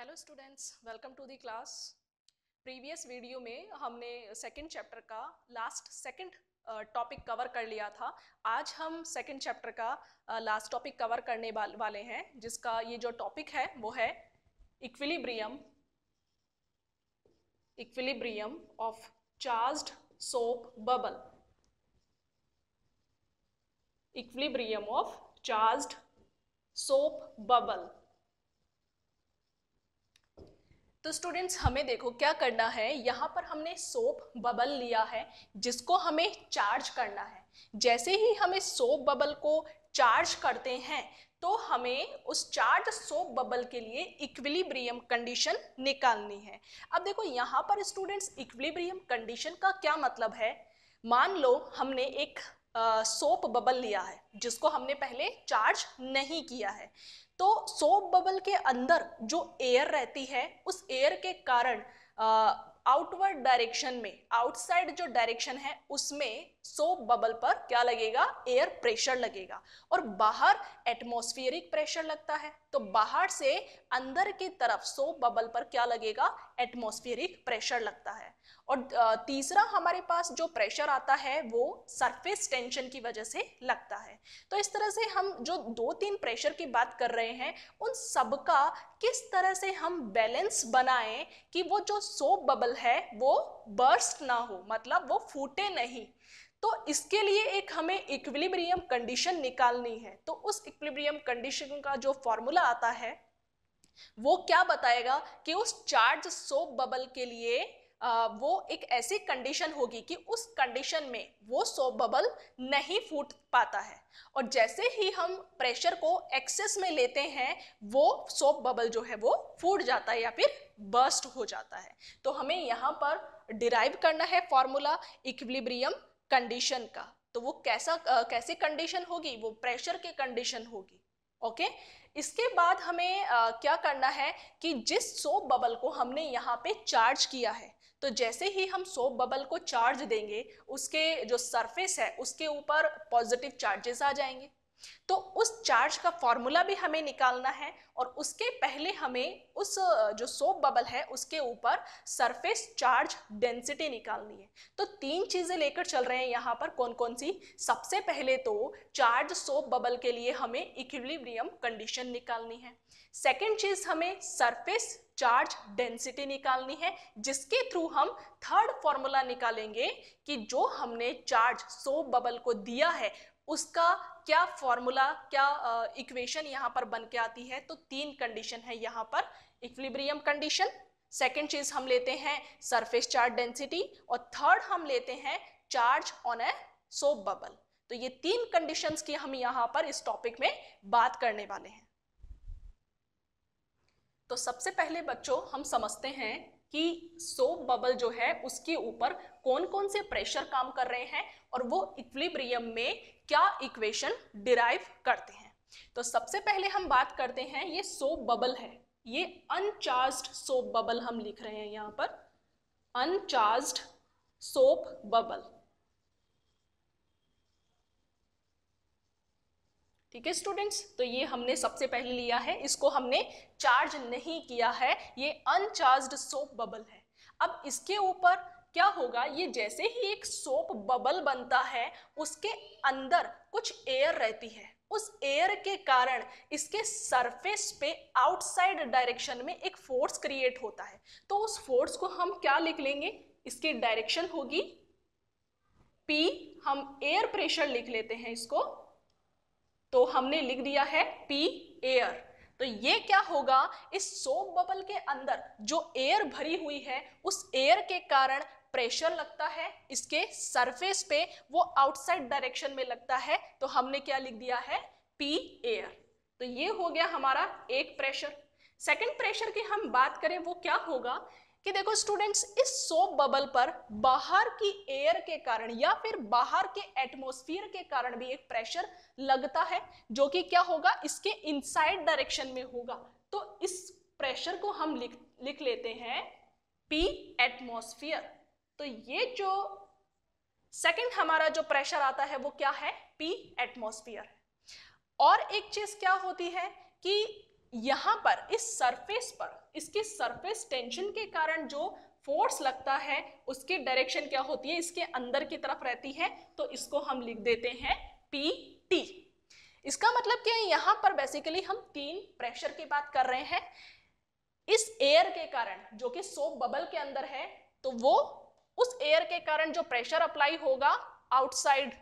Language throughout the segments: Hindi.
Hello students welcome to the class previous video में हमने सेकंड चैप्टर का लास्ट सेकंड टॉपिक कवर कर लिया था आज हम सेकंड चैप्टर का लास्ट टॉपिक कवर करने वाले हैं जिसका ये जो टॉपिक है वो है equilibrium equilibrium of charged soap bubble equilibrium of charged soap bubble तो स्टूडेंट्स हमें देखो क्या करना है यहाँ पर हमने सोप बबल लिया है जिसको हमें चार्ज करना है जैसे ही हम इस सोप बबल को चार्ज करते हैं तो हमें उस चार्ज सोप बबल के लिए इक्विलिब्रियम कंडीशन निकालनी है अब देखो यहाँ पर स्टूडेंट्स इक्विलिब्रियम कंडीशन का क्या मतलब है मान लो हमने एक सोप बबल लिया है जिसको हमने पहले चार्ज नहीं किया है तो सोप बबल के अंदर जो एयर रहती है उस एयर के कारण आउटवर्ड डायरेक्शन में आउटसाइड जो डायरेक्शन है उसमें सोप बबल पर क्या लगेगा एयर प्रेशर लगेगा और बाहर एटमोस्फियरिक प्रेशर लगता है तो बाहर से अंदर की तरफ सोप बबल पर क्या लगेगा एटमोस्फियरिक प्रेशर लगता है और तीसरा हमारे पास जो प्रेशर आता है वो सरफेस टेंशन की वजह से लगता है तो इस तरह से हम जो दो तीन प्रेशर की बात कर रहे हैं उन सबका किस तरह से हम बैलेंस बनाएं कि वो जो सोप बबल है वो बर्स्ट ना हो मतलब वो फूटे नहीं तो इसके लिए एक हमें इक्विलिब्रियम कंडीशन निकालनी है तो उस इक्विलिब्रियम कंडीशन का जो फॉर्मूला आता है वो क्या बताएगा कि उस चार्ज सोप बबल के लिए वो एक ऐसी कंडीशन होगी कि उस कंडीशन में वो सोप बबल नहीं फूट पाता है और जैसे ही हम प्रेशर को एक्सेस में लेते हैं वो सोप बबल जो है वो फूट जाता है या फिर बर्स्ट हो जाता है तो हमें यहाँ पर डिराइव करना है फॉर्मूला इक्विलिब्रियम कंडीशन का तो वो कैसा कैसी कंडीशन होगी वो प्रेशर की कंडीशन होगी ओके इसके बाद हमें आ, क्या करना है कि जिस सोप बबल को हमने यहाँ पे चार्ज किया है तो जैसे ही हम सोप बबल को चार्ज देंगे उसके जो सरफेस है उसके ऊपर पॉजिटिव चार्जेस आ जाएंगे तो उस चार्ज का फॉर्मूला भी हमें निकालना है और उसके पहले हमें उस जो सोप बबल है उसके ऊपर सरफेस चार्ज डेंसिटी निकालनी है तो तीन चीज़ें लेकर चल रहे हैं यहाँ पर कौन कौन सी सबसे पहले तो चार्ज सोप बबल के लिए हमें इक्विलिब्रियम कंडीशन निकालनी है सेकेंड चीज़ हमें सरफेस चार्ज डेंसिटी निकालनी है जिसके थ्रू हम थर्ड फॉर्मूला निकालेंगे कि जो हमने चार्ज सोप बबल को दिया है उसका क्या फॉर्मूला क्या इक्वेशन यहाँ पर बन के आती है तो तीन कंडीशन है यहाँ पर इक्विलिब्रियम कंडीशन सेकेंड चीज हम लेते हैं सरफेस चार्ज डेंसिटी और थर्ड हम लेते हैं charge on a soap bubble तो ये तीन कंडीशंस की हम यहाँ पर इस टॉपिक में बात करने वाले हैं तो सबसे पहले बच्चों हम समझते हैं कि सोप बबल जो है उसके ऊपर कौन कौन से प्रेशर काम कर रहे हैं और वो इक्विलिब्रियम में क्या इक्वेशन डिराइव करते हैं तो सबसे पहले हम बात करते हैं ये सोप बबल है ये अनचार्ज सोप बबल हम लिख रहे हैं यहां पर अनचार्ज सोप बबल ठीक है स्टूडेंट्स तो ये हमने सबसे पहले लिया है इसको हमने चार्ज नहीं किया है ये अनचार्ज सोप बबल है अब इसके ऊपर क्या होगा ये जैसे ही एक सोप बबल बनता है उसके अंदर कुछ एयर रहती है उस एयर के कारण इसके सरफेस पे आउटसाइड डायरेक्शन में एक फोर्स क्रिएट होता है तो उस फोर्स को हम क्या लिख लेंगे इसकी डायरेक्शन होगी पी हम एयर प्रेशर लिख लेते हैं इसको तो हमने लिख दिया है पी एयर तो ये क्या होगा इस सोप बबल के अंदर जो एयर भरी हुई है उस एयर के कारण प्रेशर लगता है इसके सरफेस पे वो आउटसाइड डायरेक्शन में लगता है तो हमने क्या लिख दिया है पी एयर तो ये हो गया हमारा एक प्रेशर सेकंड प्रेशर की हम बात करें वो क्या होगा कि देखो स्टूडेंट्स इस सोप बबल पर बाहर की एयर के कारण या फिर बाहर के एटमोस्फियर के कारण भी एक प्रेशर लगता है जो कि क्या होगा इसके इनसाइड डायरेक्शन में होगा तो इस प्रेशर को हम लिख लिख लेते हैं पी एटमोस्फियर तो ये जो सेकंड हमारा जो प्रेशर आता है वो क्या है पी एटमोस्फियर और एक चीज क्या होती है कि यहां पर इस सरफेस पर इसके सरफेस टेंशन के कारण जो फोर्स लगता है उसकी डायरेक्शन क्या होती है इसके अंदर की तरफ रहती है तो इसको हम लिख देते हैं पी टी इसका मतलब क्या है यहां पर बेसिकली हम तीन प्रेशर की बात कर रहे हैं इस एयर के कारण जो कि सोप बबल के अंदर है तो वो उस एयर के कारण जो प्रेशर अप्लाई होगा आउटसाइड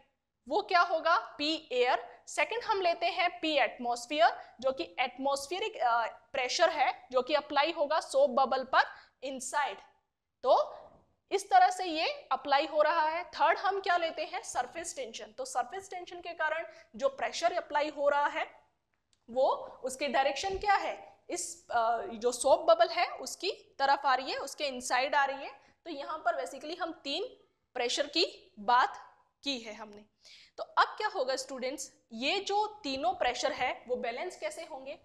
वो क्या होगा पी एयर सेकंड हम लेते हैं पी एटमोस्फियर जो कि एटमोस्फियर प्रेशर है जो कि अप्लाई होगा सोप बबल पर इनसाइड तो इस तरह से ये अप्लाई हो रहा है थर्ड हम क्या लेते हैं सरफेस टेंशन तो सरफेस टेंशन के कारण जो प्रेशर अप्लाई हो रहा है वो उसके डायरेक्शन क्या है इस जो सोप बबल है उसकी तरफ आ रही है उसके इनसाइड आ रही है तो यहाँ पर बेसिकली हम तीन प्रेशर की बात की है हमने तो अब क्या होगा स्टूडेंट्स ये जो तीनों प्रेशर है वो बैलेंस कैसे होंगे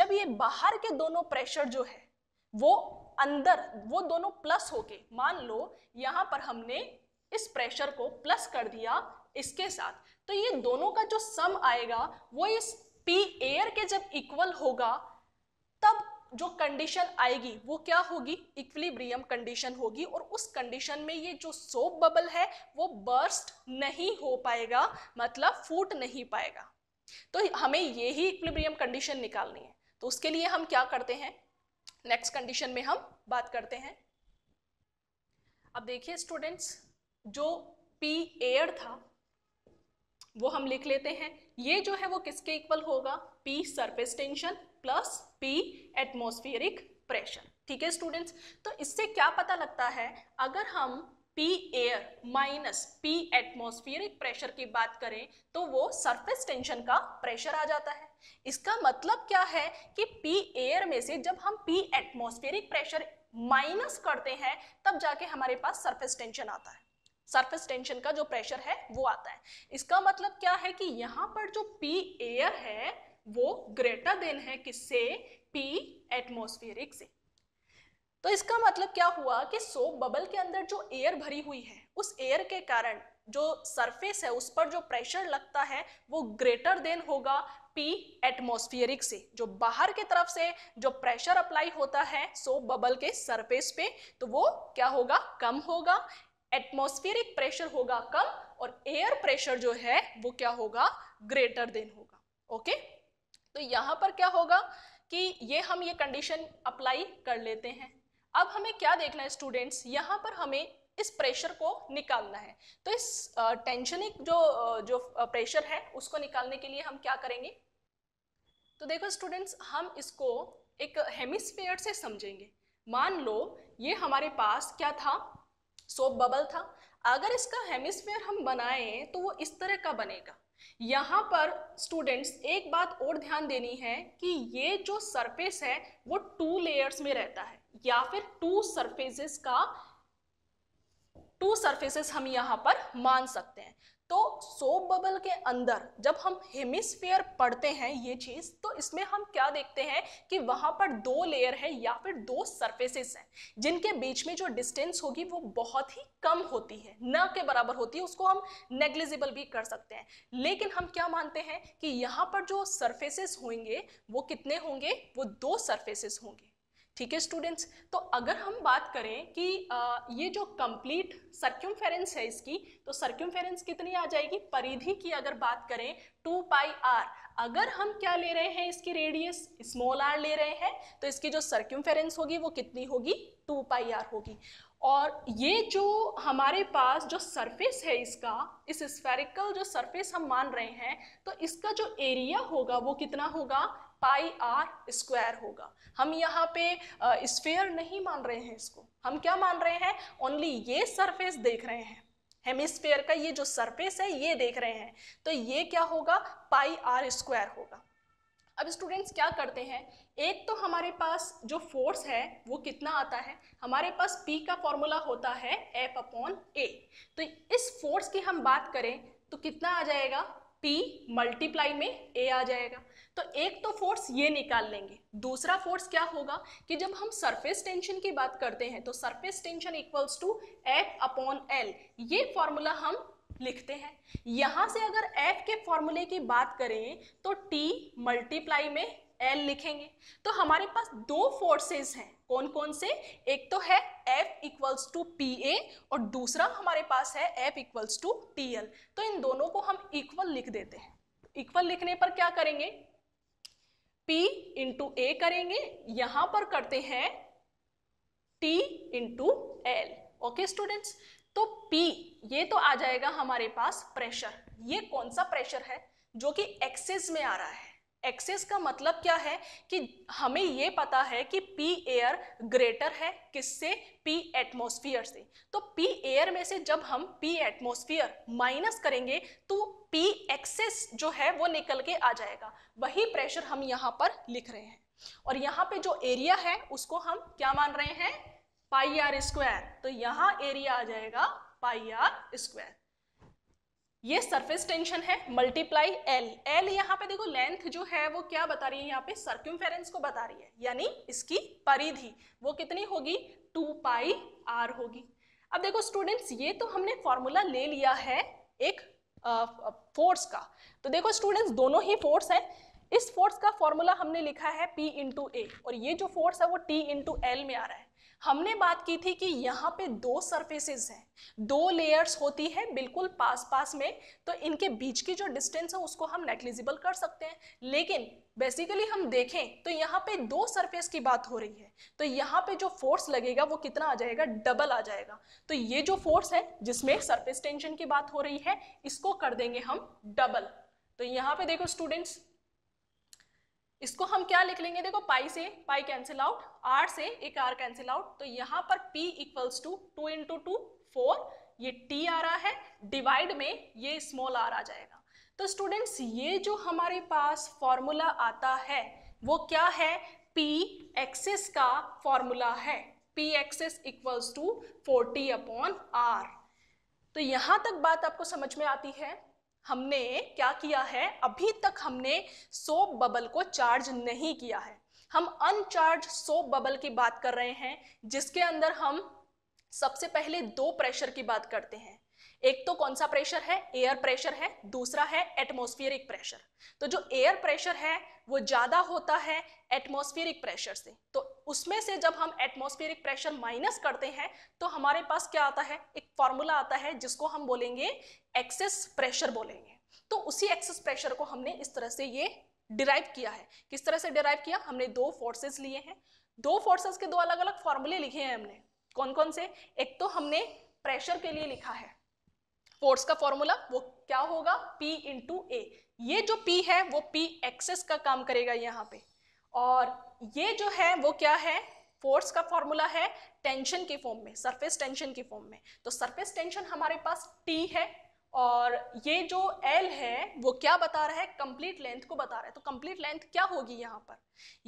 जब ये बाहर के दोनों प्रेशर जो है वो अंदर वो दोनों प्लस होके मान लो यहाँ पर हमने इस प्रेशर को प्लस कर दिया इसके साथ तो ये दोनों का जो सम आएगा वो इस पी एयर के जब इक्वल होगा जो कंडीशन आएगी वो क्या होगी इक्विलिब्रियम कंडीशन होगी और उस कंडीशन में ये जो सोप बबल है वो बर्स्ट नहीं हो पाएगा मतलब फूट नहीं पाएगा तो हमें ये ही इक्विलिब्रियम कंडीशन निकालनी है तो उसके लिए हम क्या करते हैं नेक्स्ट कंडीशन में हम बात करते हैं अब देखिए स्टूडेंट्स जो पी एयर था वो हम लिख लेते हैं ये जो है वो किसके इक्वल होगा P surface tension plus P atmospheric pressure ठीक है स्टूडेंट्स तो इससे क्या पता लगता है अगर हम P air minus P atmospheric pressure की बात करें तो वो सरफेस टेंशन का प्रेशर आ जाता है इसका मतलब क्या है कि पी एयर में से जब हम पी एटमोस्फियरिक प्रेशर माइनस करते हैं तब जाके हमारे पास सरफेस टेंशन आता है सरफेस टेंशन का जो प्रेशर है वो आता है इसका मतलब क्या है कि यहाँ पर जो पी एयर है वो ग्रेटर देन है किससे पी एटमोस्फेरिक से तो इसका मतलब क्या हुआ कि सोप बबल के अंदर जो एयर भरी हुई है उस एयर के कारण जो सरफेस है उस पर जो प्रेशर लगता है वो ग्रेटर देन होगा पी एटमोस्फियरिक से जो बाहर के तरफ से जो प्रेशर अप्लाई होता है सोप बबल के सरफेस पे तो वो क्या होगा कम होगा एटमोस्फियरिक प्रेशर होगा कम और एयर प्रेशर जो है वो क्या होगा ग्रेटर देन होगा ओके okay? तो यहाँ पर क्या होगा कि ये हम ये कंडीशन अप्लाई कर लेते हैं अब हमें क्या देखना है स्टूडेंट्स यहाँ पर हमें इस प्रेशर को निकालना है तो इस टेंशनिक जो जो प्रेशर है उसको निकालने के लिए हम क्या करेंगे तो देखो स्टूडेंट्स हम इसको एक हेमिस्फेयर से समझेंगे मान लो ये हमारे पास क्या था सोप बबल था अगर इसका हेमिस्फेयर हम बनाएं तो वो इस तरह का बनेगा यहाँ पर स्टूडेंट्स एक बात और ध्यान देनी है कि ये जो सरफेस है वो टू लेयर्स में रहता है या फिर टू सरफेसेस का टू सरफेसेस हम यहाँ पर मान सकते हैं तो सोप बबल के अंदर जब हम हेमिस्फीयर पढ़ते हैं ये चीज़ तो इसमें हम क्या देखते हैं कि वहां पर दो लेयर है या फिर दो सर्फेसिस हैं जिनके बीच में जो डिस्टेंस होगी वो बहुत ही कम होती है न के बराबर होती है उसको हम नेग्लिजिबल भी कर सकते हैं लेकिन हम क्या मानते हैं कि यहाँ पर जो सर्फेसिस होंगे वो कितने होंगे वो दो सर्फेसिस होंगे ठीक है स्टूडेंट्स तो अगर हम बात करें कि ये जो कंप्लीट सर्क्यूम है इसकी तो सर्क्यूम कितनी आ जाएगी परिधि की अगर बात करें टू पाई आर अगर हम क्या ले रहे हैं इसकी रेडियस स्मॉल आर ले रहे हैं तो इसकी जो सर्क्यूम होगी वो कितनी होगी टू पाई आर होगी और ये जो हमारे पास जो सरफेस है इसका इस स्फेरिकल जो सरफेस हम मान रहे हैं तो इसका जो एरिया होगा वो कितना होगा पाई आर स्क्वायर होगा हम यहाँ पे स्फेयर नहीं मान रहे हैं इसको हम क्या मान रहे हैं ओनली ये सरफेस देख रहे हैं हेमिस्फेयर का ये जो सरफेस है ये देख रहे हैं तो ये क्या होगा पाई आर स्क्वायर होगा अब स्टूडेंट्स क्या करते हैं एक तो हमारे पास जो फोर्स है वो कितना आता है हमारे पास पी का फॉर्मूला होता है एफ अपॉन ए तो इस फोर्स की हम बात करें तो कितना आ जाएगा पी मल्टीप्लाई में ए आ जाएगा तो एक तो फोर्स ये निकाल लेंगे दूसरा फोर्स क्या होगा कि जब हम सरफेस टेंशन की बात करते हैं तो surface tension equals to F upon L ये फॉर्मूला हम लिखते हैं यहां से अगर एफ के फॉर्मूले की बात करें तो टी मल्टीप्लाई में एल लिखेंगे तो हमारे पास दो फोर्सेस हैं कौन कौन से एक तो है F equals to P A और दूसरा हमारे पास है F equals to T L तो इन दोनों को हम इक्वल लिख देते हैं इक्वल लिखने पर क्या करेंगे P इंटू ए करेंगे यहां पर करते हैं T into L okay students तो P ये तो आ जाएगा हमारे पास प्रेशर ये कौन सा प्रेशर है जो कि एक्सेस में आ रहा है एक्सेस का मतलब क्या है कि हमें ये पता है कि पी एयर ग्रेटर है किससे पी एटमोसफियर से तो पी एयर में से जब हम पी एटमोसफियर माइनस करेंगे तो पी एक्सेस जो है वो निकल के आ जाएगा वही प्रेशर हम यहाँ पर लिख रहे हैं और यहाँ पे जो एरिया है उसको हम क्या मान रहे हैं पाई आर स्क्वायर तो यहाँ एरिया आ जाएगा पाई आर स्क्वायर ये सरफेस टेंशन है मल्टीप्लाई एल एल यहाँ पे देखो लेंथ जो है वो क्या बता रही है यहाँ पे सर्क्यूम को बता रही है यानी इसकी परिधि वो कितनी होगी टू पाई आर होगी अब देखो स्टूडेंट्स ये तो हमने फॉर्मूला ले लिया है एक फोर्स का तो देखो स्टूडेंट्स दोनों ही फोर्स है इस फोर्स का फॉर्मूला हमने लिखा है पी इंटू ए और ये जो फोर्स है वो टी इंटू एल में आ रहा है हमने बात की थी कि यहाँ पे दो सरफेसेस हैं दो लेयर्स होती है बिल्कुल पास पास में तो इनके बीच की जो डिस्टेंस है उसको हम नेग्लिजिबल कर सकते हैं लेकिन बेसिकली हम देखें तो यहाँ पे दो सरफेस की बात हो रही है तो यहाँ पे जो फोर्स लगेगा वो कितना आ जाएगा डबल आ जाएगा तो ये जो फोर्स है जिसमें सर्फेस टेंशन की बात हो रही है इसको कर देंगे हम डबल तो यहाँ पे देखो स्टूडेंट्स इसको हम क्या लिख लेंगे देखो पाई से पाई कैंसिल आउट आर से एक आर कैंसिल आउट तो यहां पर P equals to two into two four ये टी आ रहा है डिवाइड में ये स्मॉल आर आ जाएगा तो स्टूडेंट्स ये जो हमारे पास फॉर्मूला आता है वो क्या है पी एक्सिस का फॉर्मूला है P axis equals to forty upon R तो यहां तक बात आपको समझ में आती है हमने क्या किया है अभी तक हमने सोप बबल को चार्ज नहीं किया है हम अनचार्ज सोप बबल की बात कर रहे हैं जिसके अंदर हम सबसे पहले दो प्रेशर की बात करते हैं एक तो कौन सा प्रेशर है एयर प्रेशर है दूसरा है एटमोस्फियरिक प्रेशर तो जो एयर प्रेशर है वो ज्यादा होता है एटमोस्फियरिक प्रेशर से तो उसमें से जब हम एटमोस्फियरिक प्रेशर माइनस करते हैं तो हमारे पास क्या आता है एक फॉर्मूला आता है जिसको हम बोलेंगे एक्सेस प्रेशर बोलेंगे तो उसी एक्सेस प्रेशर को हमने इस तरह से ये डिराइव किया है किस तरह से डिराइव किया हमने दो फोर्सेस लिए हैं दो फोर्सेस के दो अलग अलग फॉर्मूले लिखे हैं हमने कौन कौन से एक तो हमने प्रेशर के लिए लिखा है फोर्स का फॉर्मूला वो क्या होगा P इंटू ए ये जो P है वो P एक्सेस का काम करेगा यहाँ पे और ये जो है वो क्या है फोर्स का फॉर्मूला है टेंशन के फॉर्म में सरफेस टेंशन के फॉर्म में तो सरफेस टेंशन हमारे पास T है और ये जो L है वो क्या बता रहा है कंप्लीट लेंथ को बता रहा है तो कंप्लीट लेंथ क्या होगी यहाँ पर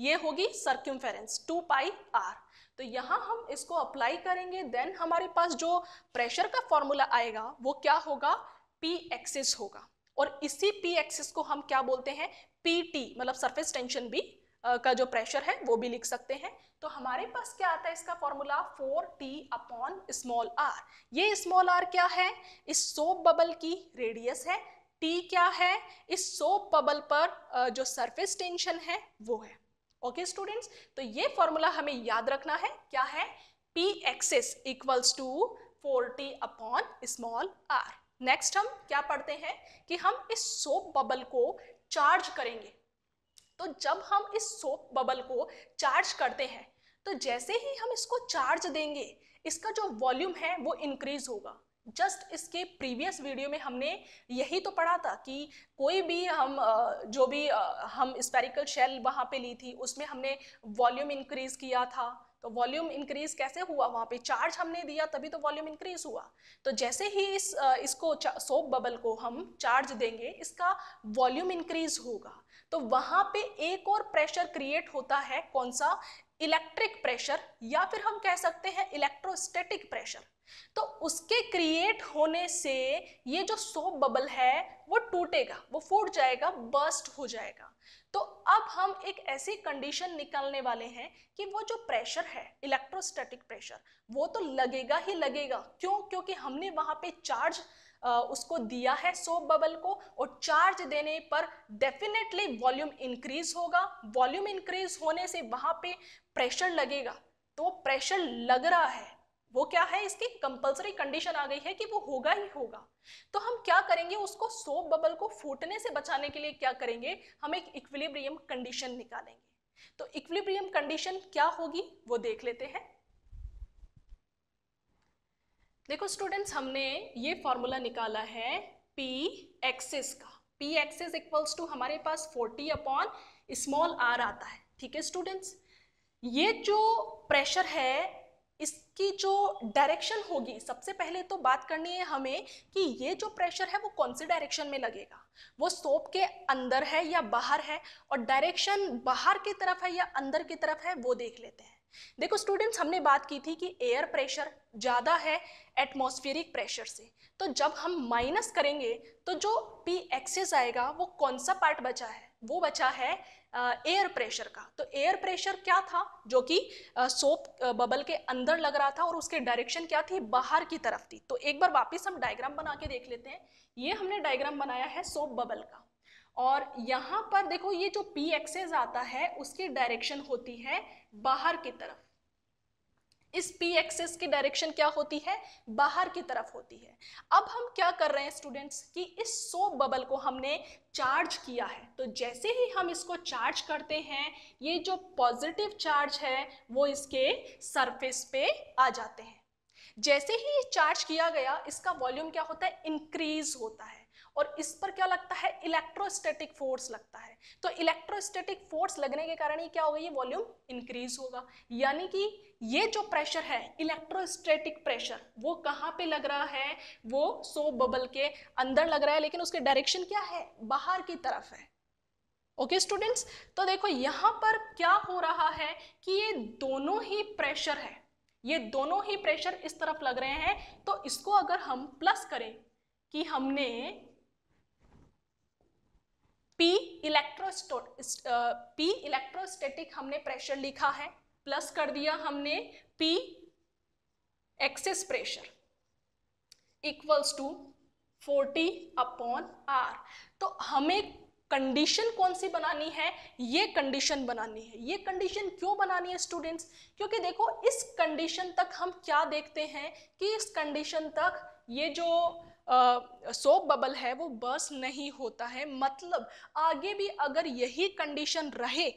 ये होगी फेरेंस टू पाई आर तो यहाँ हम इसको अप्लाई करेंगे देन हमारे पास जो प्रेशर का फॉर्मूला आएगा वो क्या होगा पी एक्सिस होगा और इसी पी एक्सिस को हम क्या बोलते हैं पी टी मतलब सरफेस टेंशन भी का जो प्रेशर है वो भी लिख सकते हैं तो हमारे पास क्या आता है इसका formula four T upon small R ये स्मॉल आर क्या है इस सोप बबल की रेडियस है टी क्या है इस सोप बबल पर जो सरफेस टेंशन है वो है ओके स्टूडेंट्स तो ये फॉर्मूला हमें याद रखना है क्या है P excess equals to four T upon small R next हम क्या पढ़ते हैं कि हम इस सोप बबल को चार्ज करेंगे तो जब हम इस सोप बबल को चार्ज करते हैं तो जैसे ही हम इसको चार्ज देंगे इसका जो वॉल्यूम है वो इंक्रीज होगा जस्ट इसके प्रीवियस वीडियो में हमने यही तो पढ़ा था कि कोई भी हम जो भी हम स्पेरिकल शेल वहाँ पे ली थी उसमें हमने वॉल्यूम इंक्रीज किया था तो वॉल्यूम इंक्रीज कैसे हुआ वहाँ पे चार्ज हमने दिया तभी तो वॉल्यूम इंक्रीज हुआ तो जैसे ही इस इसको सोप बबल को हम चार्ज देंगे इसका वॉल्यूम इंक्रीज होगा तो वहां पे एक और प्रेशर क्रिएट होता है कौन सा इलेक्ट्रिक प्रेशर या फिर हम कह सकते हैं इलेक्ट्रोस्टेटिक प्रेशर तो उसके क्रिएट होने से ये जो सोप बबल है वो टूटेगा वो फूट जाएगा बर्स्ट हो जाएगा तो अब हम एक ऐसी कंडीशन निकालने वाले हैं कि वो जो प्रेशर है इलेक्ट्रोस्टैटिक प्रेशर वो तो लगेगा ही लगेगा क्यों क्योंकि हमने वहां पे चार्ज उसको दिया है सोप बबल को और चार्ज देने पर डेफिनेटली वॉल्यूम इंक्रीज होगा वॉल्यूम इंक्रीज होने से वहां पे प्रेशर लगेगा तो प्रेशर लग रहा है वो क्या है इसकी कंपलसरी कंडीशन आ गई है कि वो होगा ही होगा तो हम क्या करेंगे उसको सोप बबल को फूटने से बचाने के लिए क्या करेंगे हम एक इक्विलिब्रियम कंडीशन निकालेंगे तो इक्विलिब्रियम कंडीशन क्या होगी वो देख लेते हैं देखो स्टूडेंट्स हमने ये फॉर्मूला निकाला है पी एक्सिस का पी एक्सिस इक्वल्स टू हमारे पास 40 अपॉन स्मॉल आर आता है ठीक है स्टूडेंट्स ये जो प्रेशर है इसकी जो डायरेक्शन होगी सबसे पहले तो बात करनी है हमें कि ये जो प्रेशर है वो कौन से डायरेक्शन में लगेगा वो सोप के अंदर है या बाहर है और डायरेक्शन बाहर की तरफ है या अंदर की तरफ है वो देख लेते हैं देखो स्टूडेंट्स हमने बात की थी कि एयर प्रेशर ज़्यादा है एटमॉस्फेरिक प्रेशर से तो जब हम माइनस करेंगे तो जो पी एक्सेस आएगा वो कौन सा पार्ट बचा है वो बचा है एयर प्रेशर का तो एयर प्रेशर क्या था जो कि सोप बबल के अंदर लग रहा था और उसके डायरेक्शन क्या थी बाहर की तरफ थी तो एक बार वापस हम डायग्राम बना के देख लेते हैं ये हमने डायग्राम बनाया है सोप बबल का और यहाँ पर देखो ये जो पी एक्सेस आता है उसकी डायरेक्शन होती है बाहर की तरफ इस पी एक्सेस की डायरेक्शन क्या होती है बाहर की तरफ होती है अब हम क्या कर रहे हैं स्टूडेंट्स कि इस सोप बबल को हमने चार्ज किया है तो जैसे ही हम इसको चार्ज करते हैं ये जो पॉजिटिव चार्ज है वो इसके सरफेस पे आ जाते हैं जैसे ही चार्ज किया गया इसका वॉल्यूम क्या होता है इंक्रीज होता है और इस पर क्या लगता है इलेक्ट्रोस्टेटिक फोर्स लगता है तो इलेक्ट्रोस्टेटिक फोर्स लगने के कारण ये क्या होगा ये वॉल्यूम इंक्रीज होगा यानी कि ये जो प्रेशर है इलेक्ट्रोस्टेटिक प्रेशर वो कहाँ पे लग रहा है वो सो बबल के अंदर लग रहा है लेकिन उसके डायरेक्शन क्या है बाहर की तरफ है ओके okay, स्टूडेंट्स तो देखो यहां पर क्या हो रहा है कि ये दोनों ही प्रेशर है ये दोनों ही प्रेशर इस तरफ लग रहे हैं तो इसको अगर हम प्लस करें कि हमने पी इलेक्ट्रोस्टो पी इलेक्ट्रोस्टेटिक हमने प्रेशर लिखा है प्लस कर दिया हमने P excess pressure equals to 40 upon R तो हमें कंडीशन कौन सी बनानी है ये कंडीशन बनानी है ये कंडीशन क्यों बनानी है स्टूडेंट्स क्योंकि देखो इस कंडीशन तक हम क्या देखते हैं कि इस कंडीशन तक ये जो सोप बबल है वो बर्स नहीं होता है मतलब आगे भी अगर यही कंडीशन रहे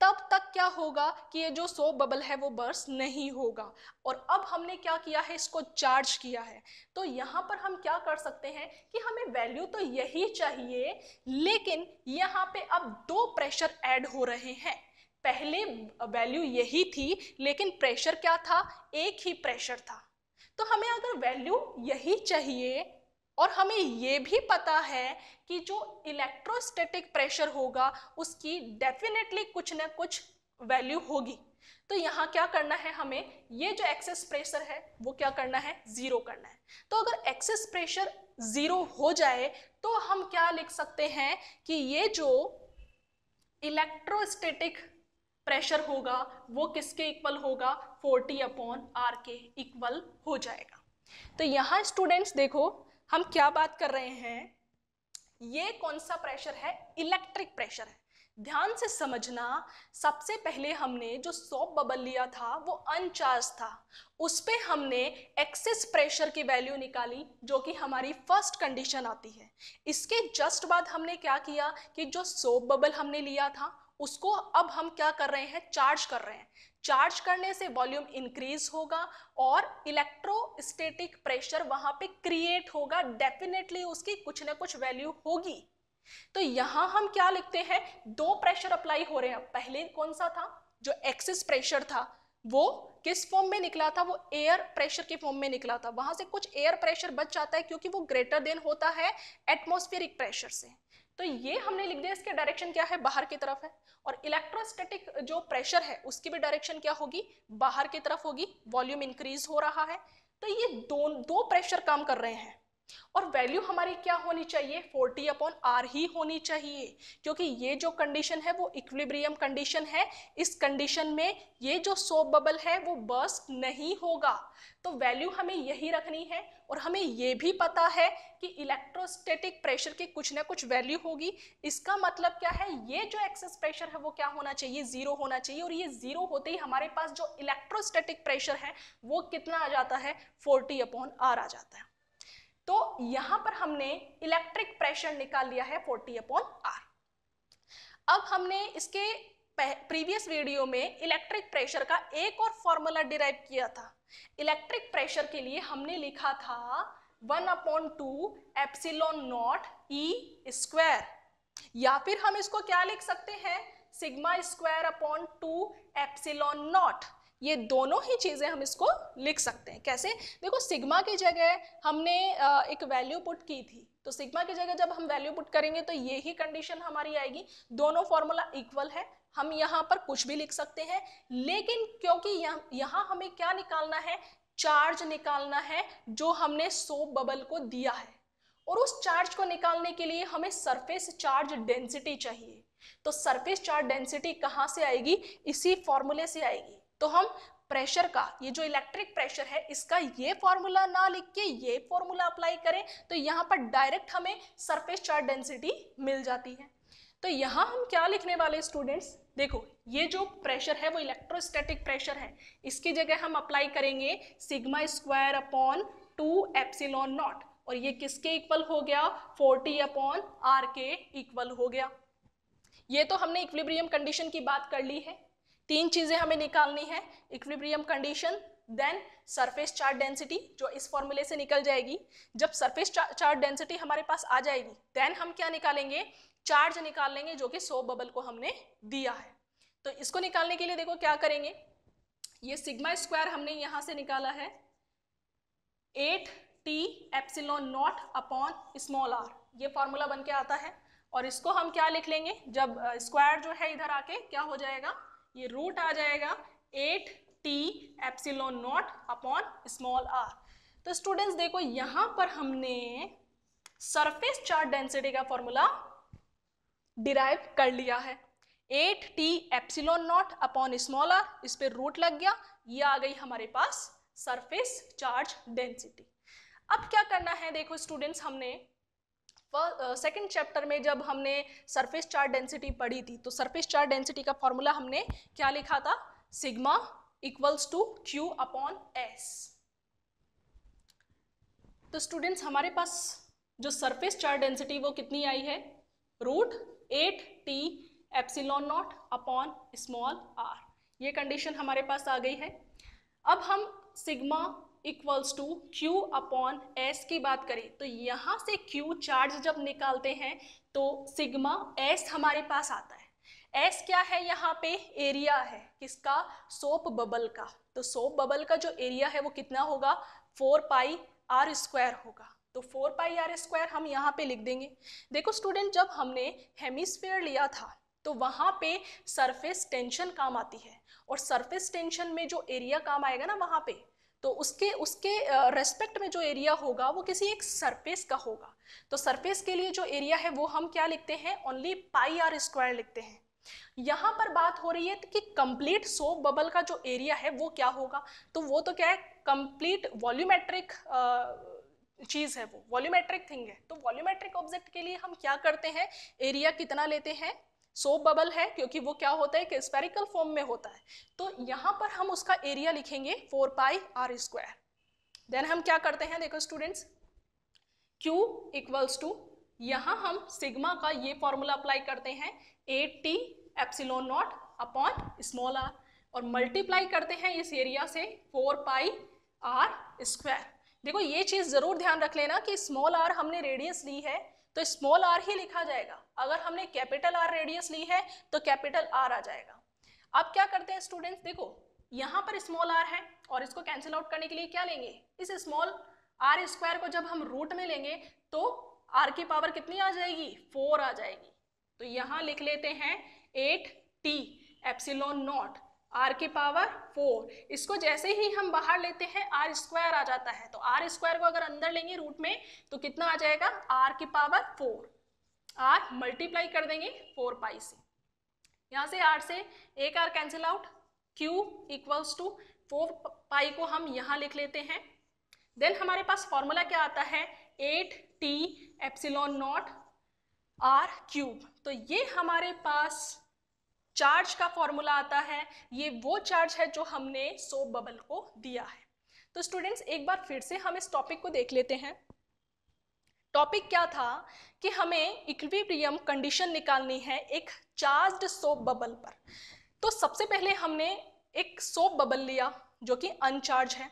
तब तक क्या होगा कि ये जो सोप बबल है वो बर्स नहीं होगा और अब हमने क्या किया है इसको चार्ज किया है तो यहाँ पर हम क्या कर सकते हैं कि हमें वैल्यू तो यही चाहिए लेकिन यहाँ पे अब दो प्रेशर ऐड हो रहे हैं पहले वैल्यू यही थी लेकिन प्रेशर क्या था एक ही प्रेशर था तो हमें अगर वैल्यू यही चाहिए और हमें ये भी पता है कि जो इलेक्ट्रोस्टेटिक प्रेशर होगा उसकी डेफिनेटली कुछ ना कुछ वैल्यू होगी तो यहाँ क्या करना है हमें ये जो एक्सेस प्रेशर है वो क्या करना है ज़ीरो करना है तो अगर एक्सेस प्रेशर ज़ीरो हो जाए तो हम क्या लिख सकते हैं कि ये जो इलेक्ट्रोस्टेटिक प्रेशर होगा वो किसके इक्वल होगा 40 अपॉन आर के इक्वल हो जाएगा तो यहाँ स्टूडेंट्स देखो हम क्या बात कर रहे हैं ये कौन सा प्रेशर है इलेक्ट्रिक प्रेशर है ध्यान से समझना सबसे पहले हमने जो सॉप बबल लिया था वो अनचार्ज था उस पर हमने एक्सेस प्रेशर की वैल्यू निकाली जो कि हमारी फर्स्ट कंडीशन आती है इसके जस्ट बाद हमने क्या किया कि जो सॉप बबल हमने लिया था उसको अब हम क्या कर रहे हैं चार्ज कर रहे हैं चार्ज करने से वॉल्यूम इंक्रीज होगा और इलेक्ट्रोस्टेटिक प्रेशर वहां पे क्रिएट होगा डेफिनेटली उसकी कुछ ना कुछ वैल्यू होगी तो यहां हम क्या लिखते हैं दो प्रेशर अप्लाई हो रहे हैं पहले कौन सा था जो एक्सिस प्रेशर था वो किस फॉर्म में निकला था वो एयर प्रेशर के फॉर्म में निकला था वहां से कुछ एयर प्रेशर बच जाता है क्योंकि वो ग्रेटर देन होता है एटमोस्फेरिक प्रेशर से तो ये हमने लिख दिया इसके डायरेक्शन क्या है बाहर की तरफ है और इलेक्ट्रोस्टेटिक जो प्रेशर है उसकी भी डायरेक्शन क्या होगी बाहर की तरफ होगी वॉल्यूम इंक्रीज हो रहा है तो ये दो दो प्रेशर काम कर रहे हैं और वैल्यू हमारी क्या होनी चाहिए 40 अपॉन आर ही होनी चाहिए क्योंकि ये जो कंडीशन है वो इक्विलिब्रियम कंडीशन है इस कंडीशन में ये जो सोप बबल है वो बर्स्ट नहीं होगा तो वैल्यू हमें यही रखनी है और हमें ये भी पता है कि इलेक्ट्रोस्टेटिक प्रेशर की कुछ ना कुछ वैल्यू होगी इसका मतलब क्या है ये जो एक्सेस प्रेशर है वो क्या होना चाहिए जीरो होना चाहिए और ये जीरो होते ही हमारे पास जो इलेक्ट्रोस्टेटिक प्रेशर है वो कितना आ जाता है फोर्टी अपॉन आर आ जाता है तो यहां पर हमने इलेक्ट्रिक प्रेशर निकाल लिया है 40 अपॉन आर अब हमने इसके प्रीवियस वीडियो में इलेक्ट्रिक प्रेशर का एक और फॉर्मूला डिराइव किया था इलेक्ट्रिक प्रेशर के लिए हमने लिखा था one upon two epsilon not E square या फिर हम इसको क्या लिख सकते हैं sigma square upon two epsilon not ये दोनों ही चीज़ें हम इसको लिख सकते हैं कैसे देखो सिग्मा की जगह हमने एक वैल्यू पुट की थी तो सिग्मा की जगह जब हम वैल्यू पुट करेंगे तो ये ही कंडीशन हमारी आएगी दोनों फॉर्मूला इक्वल है हम यहाँ पर कुछ भी लिख सकते हैं लेकिन क्योंकि यह, यहाँ हमें क्या निकालना है चार्ज निकालना है जो हमने सोप बबल को दिया है और उस चार्ज को निकालने के लिए हमें सरफेस चार्ज डेंसिटी चाहिए तो सरफेस चार्ज डेंसिटी कहाँ से आएगी इसी फॉर्मूले से आएगी तो हम प्रेशर का ये जो इलेक्ट्रिक प्रेशर है इसका ये फॉर्मूला ना लिख के ये फॉर्मूला अप्लाई करें तो यहाँ पर डायरेक्ट हमें सरफेस चार्ज डेंसिटी मिल जाती है तो यहाँ हम क्या लिखने वाले स्टूडेंट्स देखो ये जो प्रेशर है वो इलेक्ट्रोस्टैटिक प्रेशर है इसकी जगह हम अप्लाई करेंगे sigma square upon two epsilon not और ये किसके इक्वल हो गया फोर्टी अपॉन आर के इक्वल हो गया ये तो हमने इक्विलिब्रियम कंडीशन की बात कर ली है तीन चीजें हमें निकालनी है equilibrium condition then surface charge density जो इस फॉर्मूले से निकल जाएगी जब सरफेस चार्ज डेंसिटी हमारे पास आ जाएगी देन हम क्या निकालेंगे चार्ज निकाल लेंगे जो कि सो बबल को हमने दिया है तो इसको निकालने के लिए देखो क्या करेंगे ये सिग्मा स्क्वायर हमने यहां से निकाला है eight T epsilon not upon small R ये फॉर्मूला बन के आता है और इसको हम क्या लिख लेंगे जब स्क्वायर जो है इधर आके क्या हो जाएगा ये रूट आ जाएगा eight T epsilon not upon small R तो स्टूडेंट्स देखो यहां पर हमने सरफेस चार्ज डेंसिटी का फॉर्मूला डिराइव कर लिया है eight T epsilon not upon small R इस पर रूट लग गया ये आ गई हमारे पास सरफेस चार्ज डेंसिटी अब क्या करना है देखो स्टूडेंट्स हमने सेकेंड चैप्टर में जब हमने सरफेस चार्ज डेंसिटी पढ़ी थी तो सरफेस चार्ज डेंसिटी का फॉर्मूला हमने क्या लिखा था sigma equals to Q upon S तो स्टूडेंट्स हमारे पास जो सरफेस चार्ज डेंसिटी वो कितनी आई है root eight T epsilon not upon small R ये कंडीशन हमारे पास आ गई है अब हम sigma equals to Q upon S की बात करें तो यहाँ से Q चार्ज जब निकालते हैं तो सिग्मा S हमारे पास आता है एस क्या है यहाँ पे एरिया है किसका सोप बबल का तो सोप बबल का जो एरिया है वो कितना होगा फोर पाई आर स्क्वायर होगा तो फोर पाई आर स्क्वायर हम यहाँ पे लिख देंगे देखो स्टूडेंट जब हमने हेमिस्फेयर लिया था तो वहाँ पे सरफेस टेंशन काम आती है और सरफेस टेंशन में जो एरिया काम आएगा ना वहाँ पे तो उसके उसके रेस्पेक्ट में जो एरिया होगा वो किसी एक सरफेस का होगा तो सरफेस के लिए जो एरिया है वो हम क्या लिखते हैं ओनली पाई आर स्क्वायर लिखते हैं यहाँ पर बात हो रही है कि कंप्लीट सोप बबल का जो एरिया है वो क्या होगा तो वो तो क्या है कंप्लीट वॉल्यूमेट्रिक चीज़ है वो वॉल्यूमेट्रिक थिंग है तो वॉल्यूमेट्रिक ऑब्जेक्ट के लिए हम क्या करते हैं एरिया कितना लेते हैं सोप बबल है क्योंकि वो क्या होता है कि स्पेरिकल फॉर्म में होता है तो यहाँ पर हम उसका एरिया लिखेंगे four pi R square then हम क्या करते हैं देखो स्टूडेंट्स Q इक्वल्स टू यहाँ हम सिग्मा का ये फॉर्मूला अप्लाई करते हैं A T epsilon not upon small R और मल्टीप्लाई करते हैं इस एरिया से फोर पाई आर स्क्वायर देखो ये चीज़ ज़रूर ध्यान रख लेना कि स्मॉल आर हमने रेडियस ली है तो स्मॉल आर ही लिखा जाएगा अगर हमने कैपिटल आर रेडियस ली है तो कैपिटल आर आ जाएगा अब क्या करते हैं स्टूडेंट्स देखो यहाँ पर स्मॉल आर है और इसको कैंसिल आउट करने के लिए क्या लेंगे इस स्मॉल आर स्क्वायर को जब हम रूट में लेंगे तो आर की पावर कितनी आ जाएगी फोर आ जाएगी तो यहाँ लिख लेते हैं eight T epsilon not R की पावर फोर इसको जैसे ही हम बाहर लेते हैं आर स्क्वायर आ जाता है तो आर स्क्वायर को अगर अंदर लेंगे रूट में तो कितना आ जाएगा आर की पावर फोर आर मल्टीप्लाई कर देंगे फोर पाई से यहाँ से आर से एक R cancel out Q equals to four pi को हम यहाँ लिख लेते हैं देन हमारे पास फॉर्मूला क्या आता है eight T epsilon not R cube तो ये हमारे पास चार्ज का फॉर्मूला आता है ये वो चार्ज है जो हमने सोप बबल को दिया है तो स्टूडेंट्स एक बार फिर से हम इस टॉपिक को देख लेते हैं टॉपिक क्या था कि हमें इक्विब्रियम कंडीशन निकालनी है एक चार्ज्ड सोप बबल पर तो सबसे पहले हमने एक सोप बबल लिया जो कि अनचार्ज है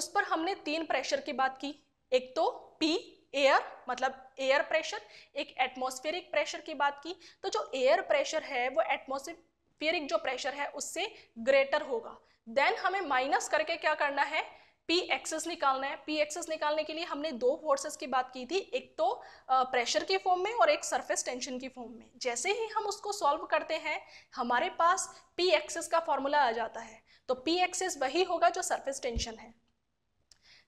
उस पर हमने तीन प्रेशर की बात की एक तो पी एयर मतलब एयर प्रेशर एक एटमॉस्फेरिक प्रेशर की बात की तो जो एयर प्रेशर है वो एटमॉस्फेरिक जो प्रेशर है उससे ग्रेटर होगा देन हमें माइनस करके क्या करना है पी एक्सेस निकालना है पी एक्सेस निकालने के लिए हमने दो फोर्सेस की बात की थी एक तो प्रेशर के फॉर्म में और एक सरफेस टेंशन की फॉर्म में जैसे ही हम उसको सॉल्व करते हैं हमारे पास पी एक्सेस का फॉर्मूला आ जाता है तो पी एक्सेस वही होगा जो सरफेस टेंशन है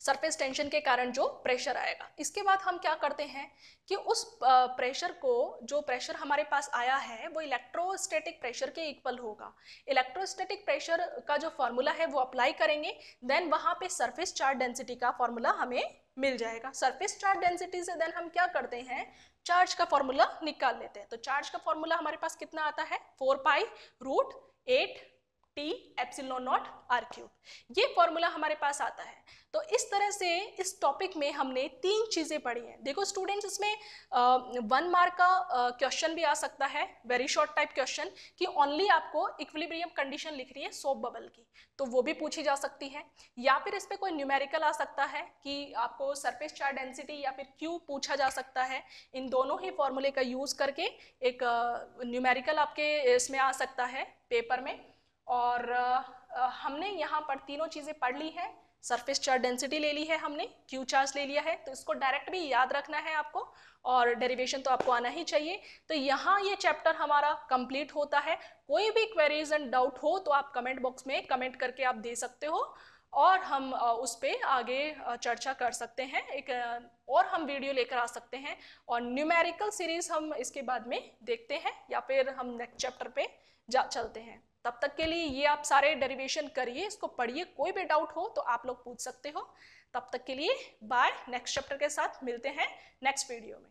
सरफेस टेंशन के कारण जो प्रेशर आएगा इसके बाद हम क्या करते हैं कि उस प्रेशर को जो प्रेशर हमारे पास आया है वो इलेक्ट्रोस्टेटिक प्रेशर के इक्वल होगा इलेक्ट्रोस्टेटिक प्रेशर का जो फॉर्मूला है वो अप्लाई करेंगे देन वहाँ पे सरफेस चार्ज डेंसिटी का फॉर्मूला हमें मिल जाएगा सरफेस चार्ज डेंसिटी से देन हम क्या करते हैं चार्ज का फॉर्मूला निकाल लेते हैं तो चार्ज का फॉर्मूला हमारे पास कितना आता है four pi root eight T epsilon not R cube ये फॉर्मूला हमारे पास आता है तो इस तरह से इस टॉपिक में हमने तीन चीज़ें पढ़ी हैं देखो स्टूडेंट्स इसमें वन मार्क का क्वेश्चन भी आ सकता है वेरी शॉर्ट टाइप क्वेश्चन कि ओनली आपको इक्विलिब्रियम कंडीशन लिख रही है सोप बबल की तो वो भी पूछी जा सकती है या फिर इस पर कोई न्यूमेरिकल आ सकता है कि आपको सरफेस चार डेंसिटी या फिर क्यू पूछा जा सकता है इन दोनों ही फॉर्मूले का यूज़ करके एक न्यूमेरिकल आपके इसमें आ सकता है पेपर में और हमने यहाँ पर तीनों चीज़ें पढ़ ली हैं सरफेस चार्ज डेंसिटी ले ली है हमने क्यू चार्ज ले लिया है तो इसको डायरेक्ट भी याद रखना है आपको और डेरिवेशन तो आपको आना ही चाहिए तो यहाँ ये चैप्टर हमारा कंप्लीट होता है कोई भी क्वेरीज एंड डाउट हो तो आप कमेंट बॉक्स में कमेंट करके आप दे सकते हो और हम उस पर आगे चर्चा कर सकते हैं एक और हम वीडियो लेकर आ सकते हैं और न्यूमेरिकल सीरीज़ हम इसके बाद में देखते हैं या फिर हम नेक्स्ट चैप्टर पे जा चलते हैं तब तक के लिए ये आप सारे डेरिवेशन करिए इसको पढ़िए कोई भी डाउट हो तो आप लोग पूछ सकते हो तब तक के लिए बाय नेक्स्ट चैप्टर के साथ मिलते हैं नेक्स्ट वीडियो में